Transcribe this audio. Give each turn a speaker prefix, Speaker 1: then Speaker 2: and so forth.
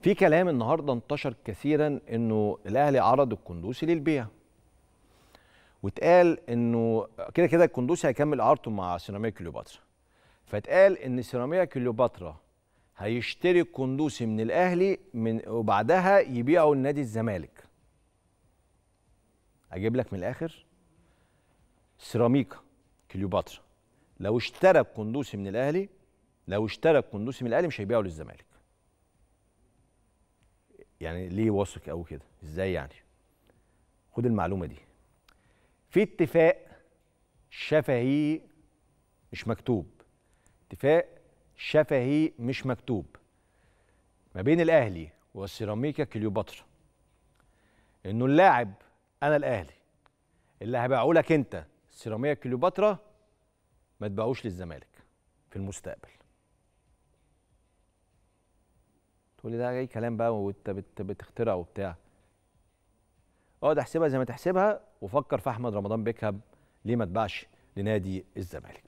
Speaker 1: في كلام النهارده انتشر كثيرا انه الاهلي عرض الكندوسي للبيع واتقال انه كده كده الكندوسي هيكمل اعارته مع سيراميكا كليوباترا فاتقال ان سيراميكا كليوباترا هيشتري الكندوسي من الاهلي من وبعدها يبيعه لنادي الزمالك اجيب لك من الاخر سيراميكا كليوباترا لو اشترى الكندوسي من الاهلي لو اشترى الكندوسي من الاهلي مش هيبيعه للزمالك يعني ليه واثق قوي كده ازاي يعني خد المعلومه دي في اتفاق شفهي مش مكتوب اتفاق شفهي مش مكتوب ما بين الاهلي وسيراميكا كليوباترا انه اللاعب انا الاهلي اللي هبيعه لك انت سيراميكا كليوباترا ما تبيعوش للزمالك في المستقبل تقول لي ده اي كلام بقى وانت بتخترع وبتاع اقعد اه احسبها زي ما تحسبها وفكر في احمد رمضان بيكهام ليه ما اتباعش لنادي الزمالك